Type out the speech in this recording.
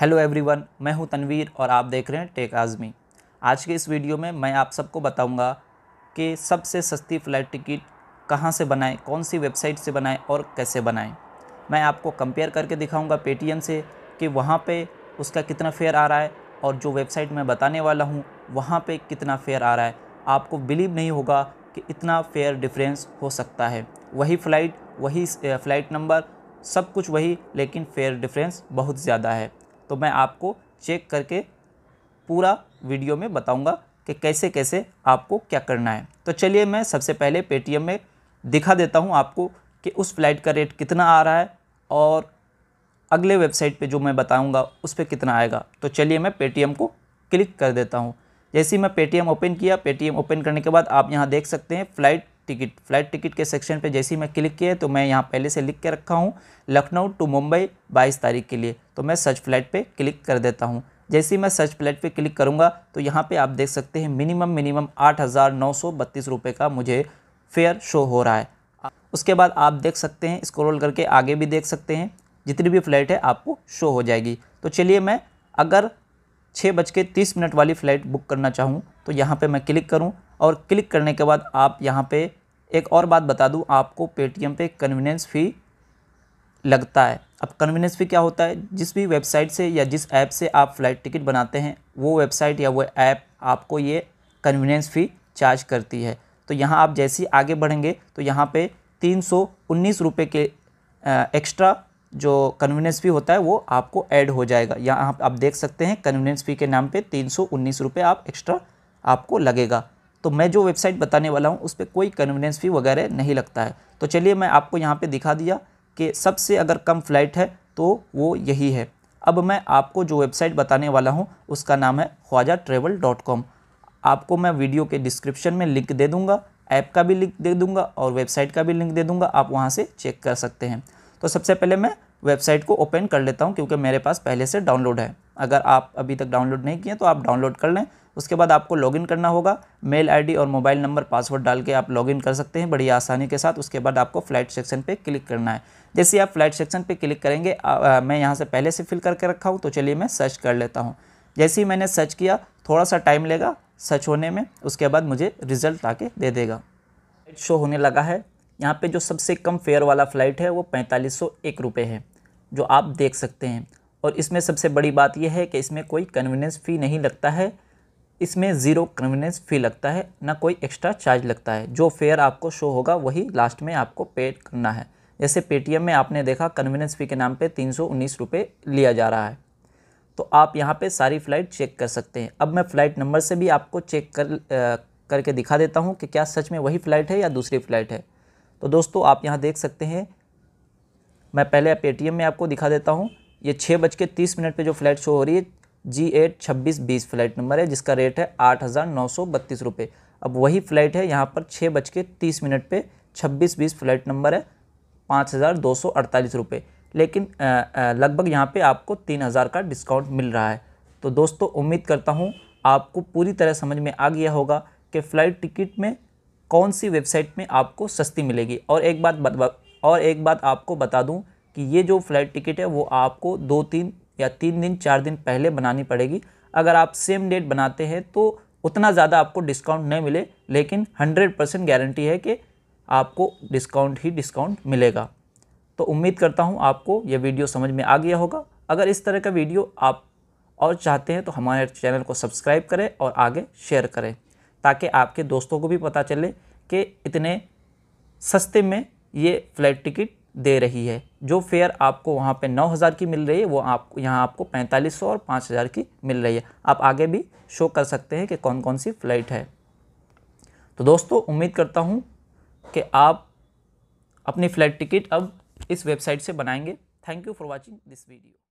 hello everyone मैं हूं तनवीर और आप देख रहे हैं टेक आज़मी आज के इस वीडियो में मैं आप सबको बताऊंगा कि सबसे सस्ती फ़्लाइट टिकट कहां से बनाएं कौन सी वेबसाइट से बनाएं और कैसे बनाएं मैं आपको कंपेयर करके दिखाऊंगा पेटीएम से कि वहां पे उसका कितना फेयर आ रहा है और जो वेबसाइट मैं बताने वाला हूँ वहाँ पर कितना फेयर आ रहा है आपको बिलीव नहीं होगा कि इतना फेयर डिफरेंस हो सकता है वही फ़्लाइट वही फ़्लाइट नंबर सब कुछ वही लेकिन फेयर डिफरेंस बहुत ज़्यादा है तो मैं आपको चेक करके पूरा वीडियो में बताऊँगा कि कैसे कैसे आपको क्या करना है तो चलिए मैं सबसे पहले पेटीएम में दिखा देता हूँ आपको कि उस फ़्लाइट का रेट कितना आ रहा है और अगले वेबसाइट पे जो मैं बताऊंगा उस पर कितना आएगा तो चलिए मैं पेटीएम को क्लिक कर देता हूँ जैसे ही मैं पेटीएम ओपन किया पेटीएम ओपन करने के बाद आप यहाँ देख सकते हैं फ़्लाइट टिकट फ्लाइट टिकट के सेक्शन पे जैसे ही मैं क्लिक किया तो मैं यहाँ पहले से लिख के रखा हूँ लखनऊ टू मुंबई बाईस तारीख के लिए तो मैं सर्च फ्लाइट पर क्लिक कर देता हूँ जैसे ही मैं सर्च फ्लाइट पर क्लिक करूँगा तो यहाँ पर आप देख सकते हैं मिनिमम मिनिमम आठ हज़ार नौ सौ बत्तीस रुपये का मुझे फेयर शो हो रहा है उसके बाद आप देख सकते हैं स्क्रॉल करके आगे भी देख सकते हैं जितनी भी फ्लाइट है आपको शो हो जाएगी तो चलिए मैं अगर छः बज के तीस मिनट वाली फ़्लाइट बुक करना चाहूँ तो यहाँ पे मैं क्लिक करूँ और क्लिक करने के बाद आप यहाँ पे एक और बात बता दूँ आपको पेटीएम पे कन्वीनियंस फ़ी लगता है अब कन्वीनियंस फ़ी क्या होता है जिस भी वेबसाइट से या जिस ऐप से आप फ़्लाइट टिकट बनाते हैं वो वेबसाइट या वो ऐप आपको ये कन्वीनियंस फ़ी चार्ज करती है तो यहाँ आप जैसे ही आगे बढ़ेंगे तो यहाँ पर तीन सौ उन्नीस रुपये के एक्स्ट्रा जो कन्वीनियंस फ़ी होता है वो आपको ऐड हो जाएगा यहाँ आप, आप देख सकते हैं कन्वीनियंस फ़ी के नाम पे तीन सौ उन्नीस रुपये आप एक्स्ट्रा आपको लगेगा तो मैं जो वेबसाइट बताने वाला हूँ उस पर कोई कन्वीनियंस फ़ी वगैरह नहीं लगता है तो चलिए मैं आपको यहाँ पर दिखा दिया कि सबसे अगर कम फ्लाइट है तो वो यही है अब मैं आपको जो वेबसाइट बताने वाला हूँ उसका नाम है ख्वाजा ट्रेवल डॉट कॉम आपको मैं वीडियो के डिस्क्रिप्शन में लिंक दे दूँगा ऐप का भी लिंक दे दूँगा और वेबसाइट का भी लिंक दे दूँगा आप वहाँ से चेक कर सकते हैं तो सबसे पहले मैं वेबसाइट को ओपन कर लेता हूँ क्योंकि मेरे पास पहले से डाउनलोड है अगर आप अभी तक डाउनलोड नहीं किए तो आप डाउनलोड कर लें उसके बाद आपको लॉगिन करना होगा मेल आईडी और मोबाइल नंबर पासवर्ड डाल के आप लॉगिन कर सकते हैं बड़ी आसानी के साथ उसके बाद आपको फ्लाइट सेक्शन पे क्लिक करना है जैसे आप फ्लाइट सेक्शन पे क्लिक करेंगे आ, आ, मैं यहाँ से पहले से फिल करके रखा हूँ तो चलिए मैं सर्च कर लेता हूँ जैसे ही मैंने सर्च किया थोड़ा सा टाइम लेगा सर्च होने में उसके बाद मुझे रिज़ल्ट आके दे देगा शो होने लगा है यहाँ पे जो सबसे कम फेयर वाला फ़्लाइट है वो पैंतालीस सौ एक रुपये है जो आप देख सकते हैं और इसमें सबसे बड़ी बात यह है कि इसमें कोई कन्वीनियंस फ़ी नहीं लगता है इसमें ज़ीरो कन्वीनियंस फ़ी लगता है ना कोई एक्स्ट्रा चार्ज लगता है जो फेयर आपको शो होगा वही लास्ट में आपको पे करना है जैसे पेटीएम में आपने देखा कन्वीनियंस फ़ी के नाम पे तीन सौ लिया जा रहा है तो आप यहाँ पे सारी फ़्लाइट चेक कर सकते हैं अब मैं फ़्लाइट नंबर से भी आपको चेक कर आ, करके दिखा देता हूँ कि क्या सच में वही फ़्लाइट है या दूसरी फ़्लाइट है तो दोस्तों आप यहाँ देख सकते हैं मैं पहले पेटीएम में आपको दिखा देता हूँ ये छः बज के तीस मिनट पर जो फ्लैट शो हो रही है जी एट छब्बीस बीस फ्लैट नंबर है जिसका रेट है आठ हज़ार नौ सौ बत्तीस रुपये अब वही फ्लैट है यहाँ पर छः बज के तीस मिनट पर छब्बीस बीस फ्लैट नंबर है पाँच हज़ार दो सौ अड़तालीस रुपये लेकिन लगभग यहाँ पे आपको तीन हज़ार का डिस्काउंट मिल रहा है तो दोस्तों उम्मीद करता हूँ आपको पूरी तरह समझ में आ गया होगा कि फ़्लाइट टिकट में कौन सी वेबसाइट में आपको सस्ती मिलेगी और एक बात और एक बात आपको बता दूं कि ये जो फ्लाइट टिकट है वो आपको दो तीन या तीन दिन चार दिन पहले बनानी पड़ेगी अगर आप सेम डेट बनाते हैं तो उतना ज़्यादा आपको डिस्काउंट नहीं मिले लेकिन हंड्रेड परसेंट गारंटी है कि आपको डिस्काउंट ही डिस्काउंट मिलेगा तो उम्मीद करता हूँ आपको यह वीडियो समझ में आ गया होगा अगर इस तरह का वीडियो आप और चाहते हैं तो हमारे चैनल को सब्सक्राइब करें और आगे शेयर करें ताकि आपके दोस्तों को भी पता चले कि इतने सस्ते में ये फ्लाइट टिकट दे रही है जो फेयर आपको वहाँ पे 9000 की मिल रही है वो आप यहाँ आपको 4500 और 5000 की मिल रही है आप आगे भी शो कर सकते हैं कि कौन कौन सी फ़्लाइट है तो दोस्तों उम्मीद करता हूँ कि आप अपनी फ़्लाइट टिकट अब इस वेबसाइट से बनाएंगे thank you for watching this video